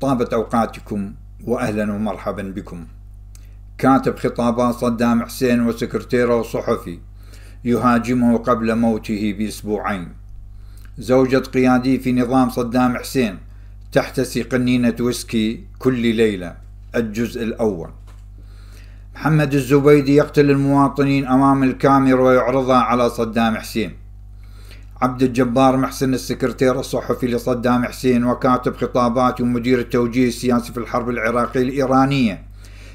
طابت أوقاتكم وأهلا ومرحبا بكم كاتب خطابات صدام حسين وسكرتيره وصحفي يهاجمه قبل موته بأسبوعين زوجة قيادي في نظام صدام حسين تحتسي قنينة ويسكي كل ليلة الجزء الأول محمد الزبيدي يقتل المواطنين أمام الكاميرا ويعرضها على صدام حسين عبد الجبار محسن السكرتير الصحفي لصدام حسين وكاتب خطابات ومدير التوجيه السياسي في الحرب العراقية الإيرانية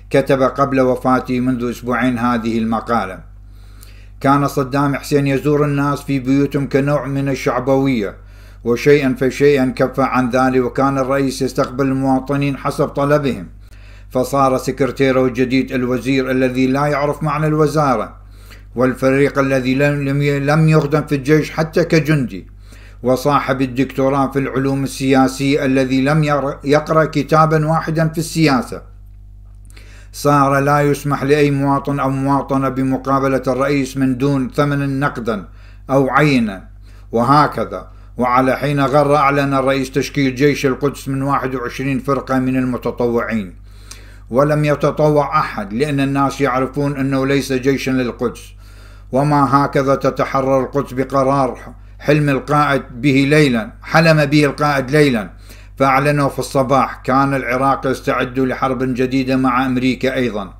كتب قبل وفاته منذ أسبوعين هذه المقالة كان صدام حسين يزور الناس في بيوتهم كنوع من الشعبوية وشيئا فشيئا كف عن ذلك وكان الرئيس يستقبل المواطنين حسب طلبهم فصار سكرتيره الجديد الوزير الذي لا يعرف معنى الوزاره والفريق الذي لم يخدم في الجيش حتى كجندي وصاحب الدكتوراه في العلوم السياسية الذي لم يقرأ كتابا واحدا في السياسة صار لا يسمح لأي مواطن أو مواطنة بمقابلة الرئيس من دون ثمن نقدا أو عينا وهكذا وعلى حين غر أعلن الرئيس تشكيل جيش القدس من 21 فرقة من المتطوعين ولم يتطوع أحد لأن الناس يعرفون أنه ليس جيشا للقدس وما هكذا تتحرر القدس بقرار حلم القائد به ليلا حلم به القائد ليلا فأعلنوا في الصباح كان العراق يستعد لحرب جديدة مع أمريكا أيضا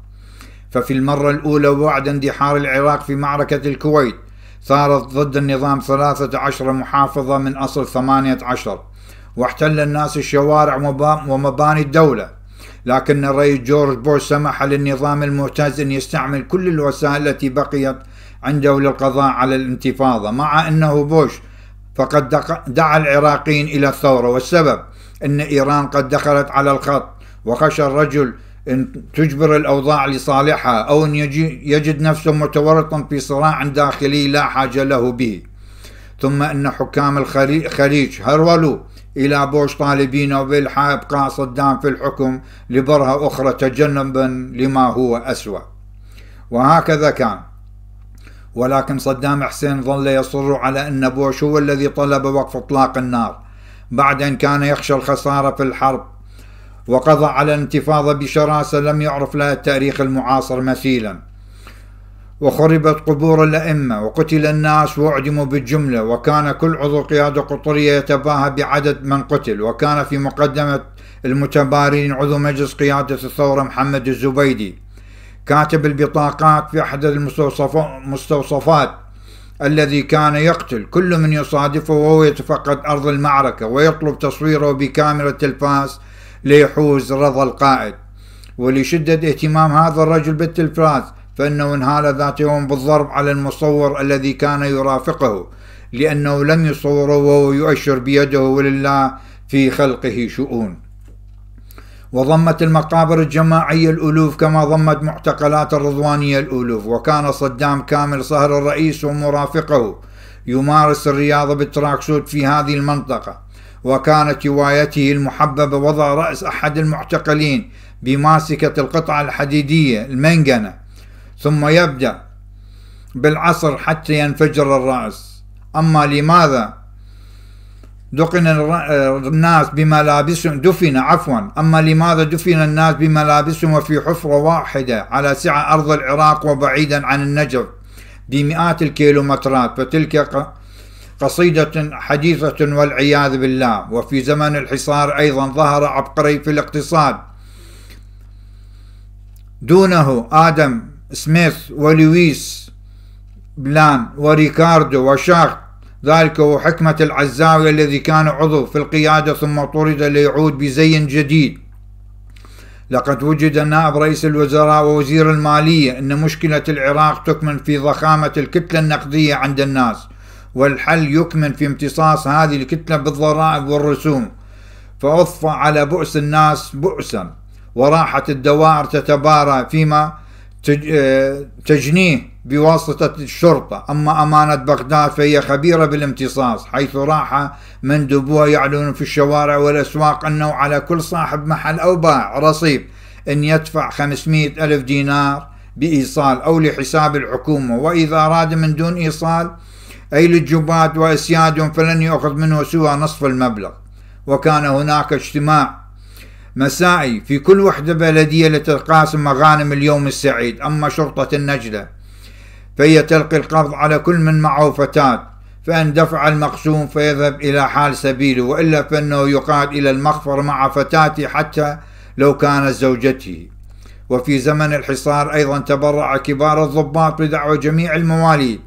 ففي المرة الأولى بعد اندحار العراق في معركة الكويت ثارت ضد النظام 13 محافظة من أصل 18 واحتل الناس الشوارع ومباني الدولة لكن الرئيس جورج بوش سمح للنظام المعتز أن يستعمل كل الوسائل التي بقيت عنده للقضاء على الانتفاضة مع أنه بوش فقد دعا العراقيين إلى الثورة والسبب أن إيران قد دخلت على الخط وخشى الرجل أن تجبر الأوضاع لصالحها أو أن يجد نفسه متورطا في صراع داخلي لا حاجة له به ثم أن حكام الخليج هرولوا إلى بوش طالبين وبالحاء إبقاء صدام في الحكم لبرهة أخرى تجنبا لما هو أسوأ وهكذا كان ولكن صدام حسين ظل يصر على أن بوش هو الذي طلب وقف إطلاق النار بعد أن كان يخشى الخسارة في الحرب وقضى على الانتفاضة بشراسة لم يعرف لها التاريخ المعاصر مثيلا وخربت قبور الأئمة وقتل الناس وأعدموا بالجملة وكان كل عضو قيادة قطرية يتباهى بعدد من قتل وكان في مقدمة المتبارين عضو مجلس قيادة الثورة محمد الزبيدي كاتب البطاقات في أحد المستوصفات الذي كان يقتل كل من يصادفه وهو يتفقد أرض المعركة ويطلب تصويره بكاميرا التلفاز ليحوز رضا القائد ولشدة اهتمام هذا الرجل بالتلفاز فإنه انهال ذات يوم بالضرب على المصور الذي كان يرافقه لأنه لم يصوره وهو يؤشر بيده ولله في خلقه شؤون وضمت المقابر الجماعية الألوف كما ضمت معتقلات الرضوانية الألوف وكان صدام كامل صهر الرئيس ومرافقه يمارس الرياضة بالتراكسوت في هذه المنطقة وكانت هوايته المحببة وضع رأس أحد المعتقلين بماسكة القطعة الحديدية المنجنة ثم يبدأ بالعصر حتى ينفجر الرأس أما لماذا دقن آه، الناس بملابسهم دفن عفوا أما لماذا دفن الناس بملابسهم وفي حفرة واحدة على سعة أرض العراق وبعيدا عن النجف بمئات الكيلومترات فتلك قصيدة حديثة والعياذ بالله وفي زمن الحصار أيضا ظهر عبقري في الاقتصاد دونه آدم سميث ولويس بلان وريكاردو وشاخت ذلك هو حكمة العزاوي الذي كان عضو في القيادة ثم طرد ليعود بزي جديد لقد وجد نائب رئيس الوزراء ووزير المالية أن مشكلة العراق تكمن في ضخامة الكتلة النقدية عند الناس والحل يكمن في امتصاص هذه الكتلة بالضرائب والرسوم فأضفى على بؤس الناس بؤسا وراحت الدوائر تتبارى فيما آه، تجنيه بواسطة الشرطة أما أمانة بغداد فهي خبيرة بالامتصاص حيث راح مندوبوها يعلنون في الشوارع والأسواق أنه على كل صاحب محل أو بائع رصيف أن يدفع 500 ألف دينار بإيصال أو لحساب الحكومة وإذا أراد من دون إيصال أي للجبات وأسيادهم فلن يأخذ منه سوى نصف المبلغ وكان هناك اجتماع مساعي في كل وحدة بلدية لتقاسم مغانم اليوم السعيد أما شرطة النجدة فهي تلقي القبض على كل من معه فتاة فإن دفع المقسوم فيذهب إلى حال سبيله وإلا فإنه يقاد إلى المخفر مع فتاتي حتى لو كانت زوجته وفي زمن الحصار أيضا تبرع كبار الضباط بدعوى جميع المواليد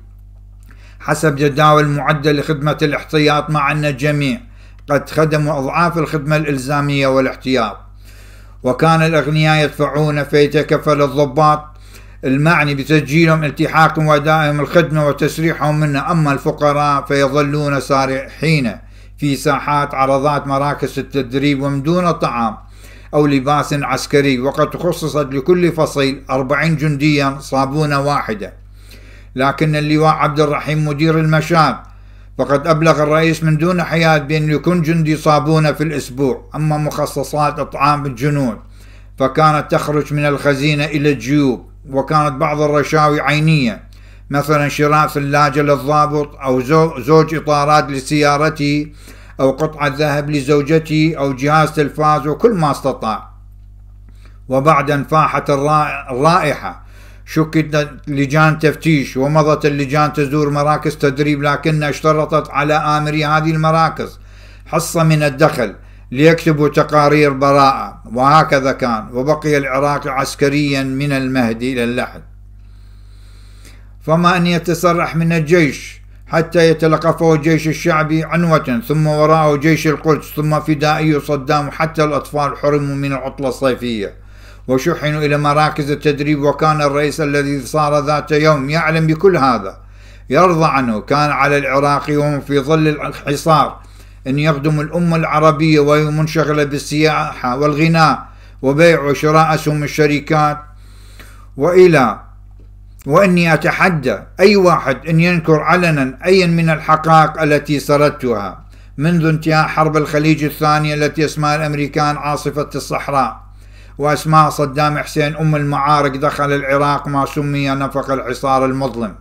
حسب جداول معدل لخدمة الاحتياط مع أن الجميع قد خدموا أضعاف الخدمة الإلزامية والاحتياط وكان الأغنياء يدفعون فيتكفل الضباط المعني بتسجيلهم التحاقهم وأدائهم الخدمة وتسريحهم منها أما الفقراء فيظلون سارحين في ساحات عرضات مراكز التدريب ومن دون طعام أو لباس عسكري وقد خصصت لكل فصيل أربعين جنديا صابونة واحدة لكن اللواء عبد الرحيم مدير المشاة فقد أبلغ الرئيس من دون حياد بأن يكون جندي صابونة في الأسبوع أما مخصصات إطعام الجنود فكانت تخرج من الخزينة إلى الجيوب وكانت بعض الرشاوي عينية مثلا شراء ثلاجة للضابط أو زوج إطارات لسيارته أو قطعة ذهب لزوجته أو جهاز تلفاز وكل ما استطاع وبعد أن فاحت الرائحة شكلت لجان تفتيش ومضت اللجان تزور مراكز تدريب لكنها اشترطت على آمري هذه المراكز حصة من الدخل ليكتبوا تقارير براءة وهكذا كان وبقي العراق عسكريا من المهد إلى اللحد فما أن يتسرح من الجيش حتى يتلقفه الجيش الشعبي عنوة ثم وراءه جيش القدس ثم فدائي صدام حتى الأطفال حرموا من العطلة الصيفية وشحنوا إلى مراكز التدريب وكان الرئيس الذي صار ذات يوم يعلم بكل هذا يرضى عنه كان على العراقي وهم في ظل الحصار أن يخدموا الأمة العربية وهي منشغلة بالسياحة والغناء وبيع وشراء أسهم الشركات وإلى واني اتحدى اي واحد ان ينكر علنا ايا من الحقائق التي سردتها منذ انتهاء حرب الخليج الثانيه التي اسمها الامريكان عاصفه الصحراء وأسماء صدام حسين أم المعارك دخل العراق ما سمي نفق الحصار المظلم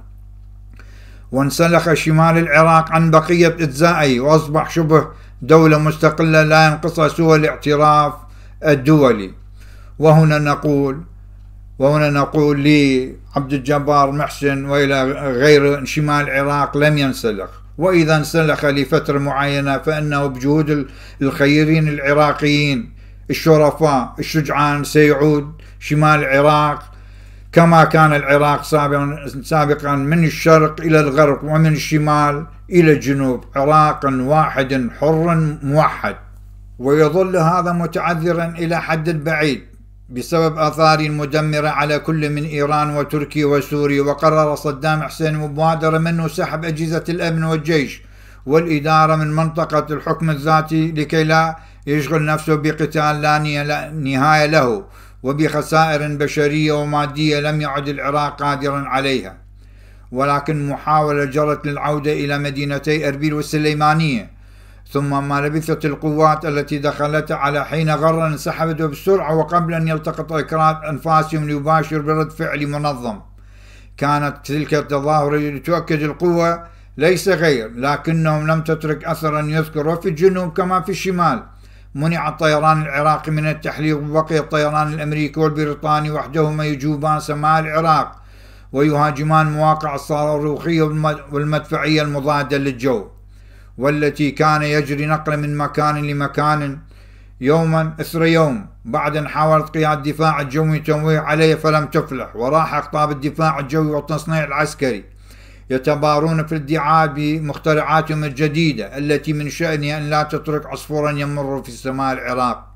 وانسلخ شمال العراق عن بقية أجزائه وأصبح شبه دولة مستقلة لا ينقصها سوى الاعتراف الدولي وهنا نقول وهنا نقول لعبد الجبار محسن وإلى غير شمال العراق لم ينسلخ وإذا انسلخ لفترة معينة فإنه بجهود الخيرين العراقيين الشرفاء الشجعان سيعود شمال العراق كما كان العراق سابقا, سابقا من الشرق إلى الغرب ومن الشمال إلى الجنوب عراقا واحد حر موحد ويظل هذا متعذرا إلى حد بعيد بسبب اثار مدمره على كل من إيران وتركيا وسوريا وقرر صدام حسين مبادرة منه سحب أجهزة الأمن والجيش والإدارة من منطقة الحكم الذاتي لكي لا يشغل نفسه بقتال لا نهاية له وبخسائر بشرية ومادية لم يعد العراق قادرا عليها ولكن محاولة جرت للعودة إلى مدينتي أربيل والسليمانية ثم ما لبثت القوات التي دخلت على حين غرا انسحبت بسرعة وقبل أن يلتقط إكراد أنفاسهم ليباشر برد فعل منظم كانت تلك التظاهرة لتؤكد القوة ليس غير لكنهم لم تترك أثرا يذكر في الجنوب كما في الشمال منع الطيران العراقي من التحليق وبقي الطيران الأمريكي والبريطاني وحدهما يجوبان سماء العراق ويهاجمان مواقع الصاروخية والمدفعية المضادة للجو والتي كان يجري نقل من مكان لمكان يوما اثر يوم بعد ان حاولت قيادة الدفاع الجوي تنويه عليه فلم تفلح وراح اقطاب الدفاع الجوي والتصنيع العسكري يتبارون في الادعاء بمخترعاتهم الجديدة التي من شأنها أن لا تترك عصفورا يمر في سماء العراق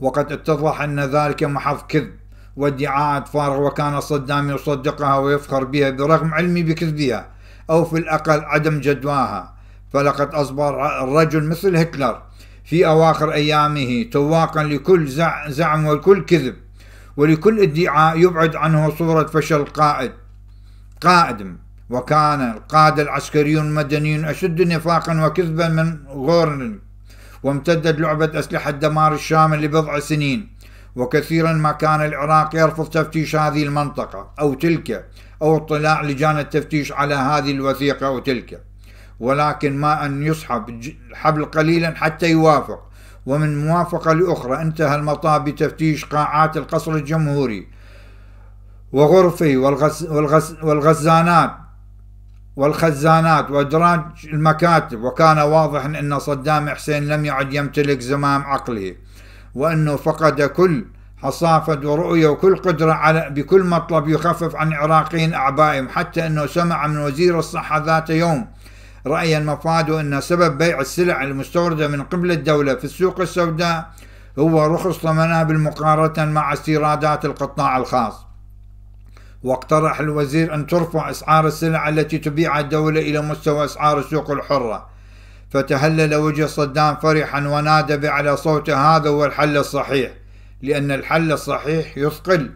وقد اتضح أن ذلك محض كذب وادعاءات فارغ وكان صدام يصدقها ويفخر بها برغم علمي بكذبها أو في الأقل عدم جدواها فلقد أصبح الرجل مثل هتلر في أواخر أيامه تواقا لكل زعم وكل كذب ولكل ادعاء يبعد عنه صورة فشل قائد قائد وكان القادة العسكريون المدنيون أشد نفاقا وكذبا من غورن وامتدت لعبة أسلحة دمار الشام لبضع سنين وكثيرا ما كان العراق يرفض تفتيش هذه المنطقة أو تلك أو اطلاع لجان التفتيش على هذه الوثيقة أو تلك ولكن ما أن يسحب حبل قليلا حتى يوافق ومن موافقة لأخرى انتهى المطاف بتفتيش قاعات القصر الجمهوري وغرفي والغس والغس والغزانات والخزانات وأدراج المكاتب وكان واضح أن صدام حسين لم يعد يمتلك زمام عقله وأنه فقد كل حصافة ورؤية وكل قدرة على بكل مطلب يخفف عن العراقيين أعبائهم حتى أنه سمع من وزير الصحة ذات يوم رأيا مفاده أن سبب بيع السلع المستوردة من قبل الدولة في السوق السوداء هو رخص ثمنها بالمقارنة مع استيرادات القطاع الخاص واقترح الوزير أن ترفع أسعار السلع التي تبيعها الدولة إلى مستوى أسعار السوق الحرة فتهلل وجه صدام فرحا ونادى بأعلى صوته هذا هو الحل الصحيح لأن الحل الصحيح يثقل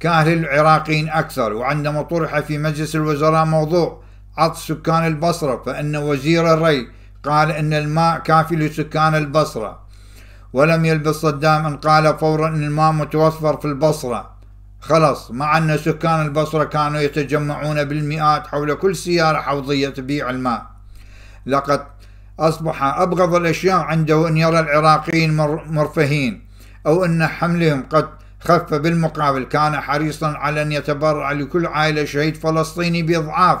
كأهل العراقيين أكثر وعندما طرح في مجلس الوزراء موضوع عطس سكان البصرة فإن وزير الري قال إن الماء كافي لسكان البصرة ولم يلبث صدام أن قال فورا أن الماء متوفر في البصرة خلص مع أن سكان البصرة كانوا يتجمعون بالمئات حول كل سيارة حوضية تبيع الماء لقد أصبح أبغض الأشياء عنده أن يرى العراقيين مرفهين أو أن حملهم قد خف بالمقابل كان حريصا على أن يتبرع لكل عائلة شهيد فلسطيني بأضعاف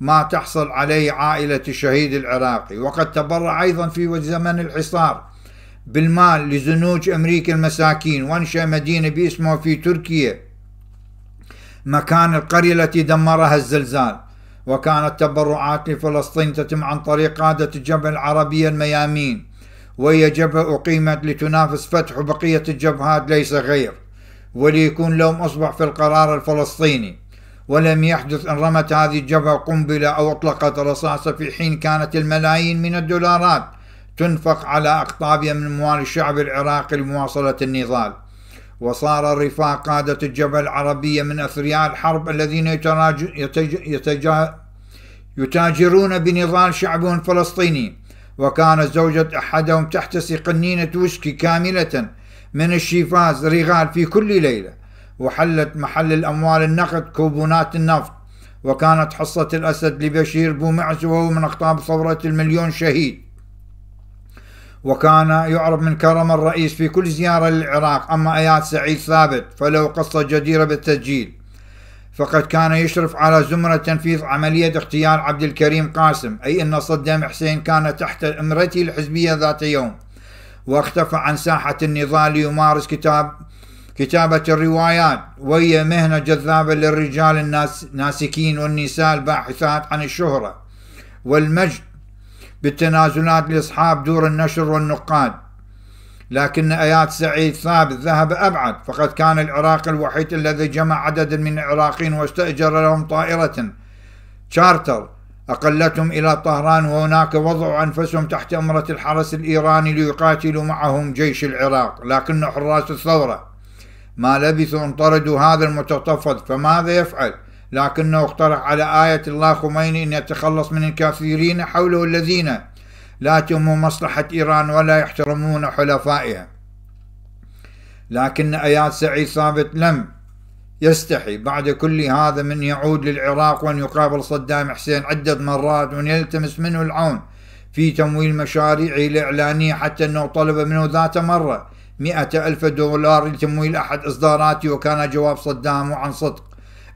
ما تحصل عليه عائلة الشهيد العراقي وقد تبرع أيضا في زمن الحصار بالمال لزنوج أمريكا المساكين وانشأ مدينة باسمه في تركيا مكان القرية التي دمرها الزلزال وكانت تبرعات لفلسطين تتم عن طريق قادة الجبهة العربية الميامين وهي جبهة أقيمت لتنافس فتح بقية الجبهات ليس غير وليكون لهم أصبع في القرار الفلسطيني ولم يحدث أن رمت هذه الجبهة قنبلة أو أطلقت رصاصة في حين كانت الملايين من الدولارات تنفق على أقطابها من أموال الشعب العراقي لمواصلة النضال وصار الرفاق قادة الجبهة العربية من أثرياء الحرب الذين يتراج... يتج... يتج... يتاجرون بنضال شعبهم الفلسطيني وكانت زوجة أحدهم تحتسي قنينة ويسكي كاملة من الشيفاز رغال في كل ليلة وحلت محل الأموال النقد كوبونات النفط وكانت حصة الأسد لبشير بومعز وهو من أقطاب ثورة المليون شهيد وكان يعرف من كرم الرئيس في كل زيارة للعراق أما آيات سعيد ثابت فله قصة جديرة بالتسجيل فقد كان يشرف على زمرة تنفيذ عملية اغتيال عبد الكريم قاسم أي أن صدام حسين كان تحت إمرته الحزبية ذات يوم واختفى عن ساحة النضال ليمارس كتاب كتابة الروايات وهي مهنة جذابة للرجال الناسكين والنساء الباحثات عن الشهرة والمجد بالتنازلات لأصحاب دور النشر والنقاد لكن آيات سعيد ثابت ذهب أبعد فقد كان العراق الوحيد الذي جمع عددا من العراقيين واستأجر لهم طائرة شارتر أقلتهم إلى طهران وهناك وضعوا أنفسهم تحت أمرة الحرس الإيراني ليقاتلوا معهم جيش العراق لكن حراس الثورة ما لبثوا أن طردوا هذا المتطفل فماذا يفعل؟ لكنه اقترح على آية الله خميني أن يتخلص من الكافرين حوله الذين لا يتمون مصلحة إيران ولا يحترمون حلفائها لكن أياد سعيد ثابت لم يستحي بعد كل هذا من يعود للعراق وأن يقابل صدام حسين عدة مرات وأن يلتمس منه العون في تمويل مشاريعه الإعلانية حتى أنه طلب منه ذات مرة مئة ألف دولار لتمويل أحد إصداراته وكان جواب صدام عن صدق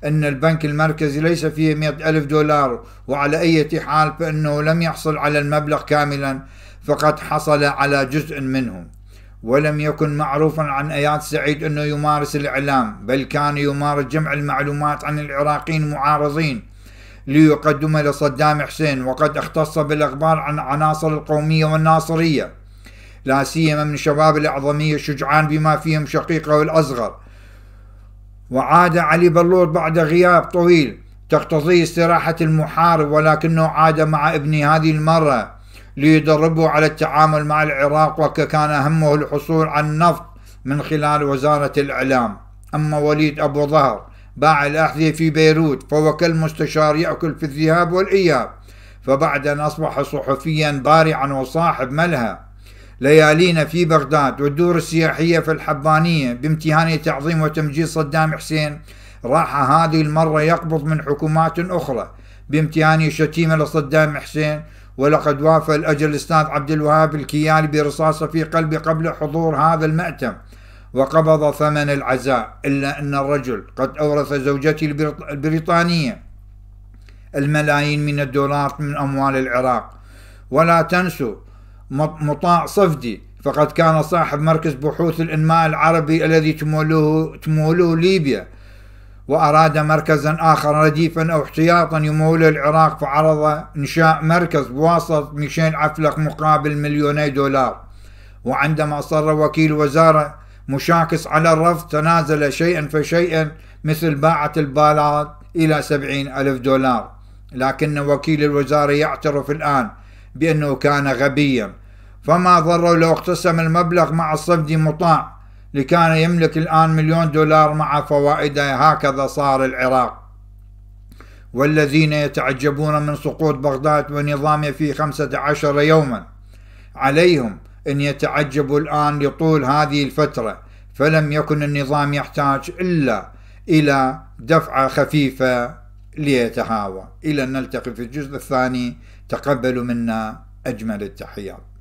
أن البنك المركزي ليس فيه مئة ألف دولار وعلى أي حال فإنه لم يحصل على المبلغ كاملا فقد حصل على جزء منه ولم يكن معروفا عن اياد سعيد انه يمارس الاعلام بل كان يمارس جمع المعلومات عن العراقيين المعارضين ليقدمها لصدام حسين وقد اختص بالاخبار عن عناصر القوميه والناصريه لا سيما من شباب الاعظميه الشجعان بما فيهم شقيقه الأصغر وعاد علي بلور بعد غياب طويل تقتضي استراحة المحارب ولكنه عاد مع ابني هذه المرة ليدربه على التعامل مع العراق وكان همه الحصول على النفط من خلال وزارة الإعلام أما وليد أبو ظهر باع الأحذية في بيروت فهو كالمستشار يأكل في الذهاب والإياب فبعد أن أصبح صحفيا بارعا وصاحب ملهى ليالينا في بغداد والدور السياحية في الحبانية بامتهان تعظيم وتمجيد صدام حسين راح هذه المرة يقبض من حكومات أخرى بامتهان شتيمة لصدام حسين ولقد وافى الأجل الأستاذ عبد الوهاب الكيالي برصاصة في قلبي قبل حضور هذا المأتم وقبض ثمن العزاء إلا أن الرجل قد أورث زوجته البريطانية الملايين من الدولارات من أموال العراق ولا تنسوا مطاع صفدي فقد كان صاحب مركز بحوث الإنماء العربي الذي تموله, تموله ليبيا وأراد مركزا آخر رديفا أو احتياطا يموله العراق فعرض إنشاء مركز بواسطة ميشيل عفلق مقابل مليوني دولار وعندما أصر وكيل وزارة مشاكس على الرفض تنازل شيئا فشيئا مثل باعة البالات إلى سبعين ألف دولار لكن وكيل الوزارة يعترف الآن بأنه كان غبيا فما ضروا لو اقتسم المبلغ مع الصفدي مطاع لكان يملك الآن مليون دولار مع فوائده هكذا صار العراق والذين يتعجبون من سقوط بغداد ونظامه في خمسة عشر يوما عليهم أن يتعجبوا الآن لطول هذه الفترة فلم يكن النظام يحتاج إلا إلى دفعة خفيفة ليتهاوى إلى أن نلتقي في الجزء الثاني تقبلوا منا أجمل التحيات